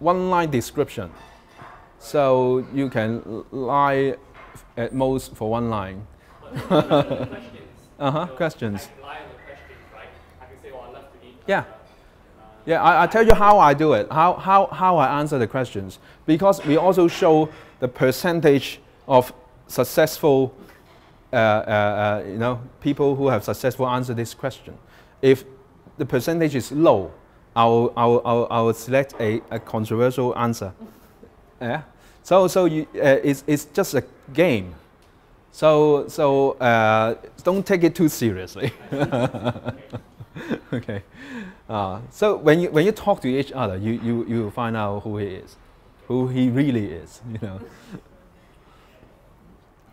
one line description. So you can lie at most for one line. uh huh. Questions. Yeah. Yeah, I, I tell you how I do it, how, how, how I answer the questions. Because we also show the percentage of successful, uh, uh, uh you know, people who have successful answered this question. If the percentage is low, I will, I will, I will, I will select a, a controversial answer. yeah. So, so you, uh, it's, it's just a game. So, so uh, don't take it too seriously. okay. Uh, so when you, when you talk to each other, you, you, you find out who he is, who he really is, you know.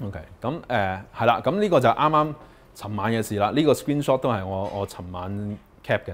OK，咁誒係啦，咁、呃、呢個就啱啱尋晚嘅事啦。呢、這個 uh, screenshot 都係我我尋晚 cap 嘅。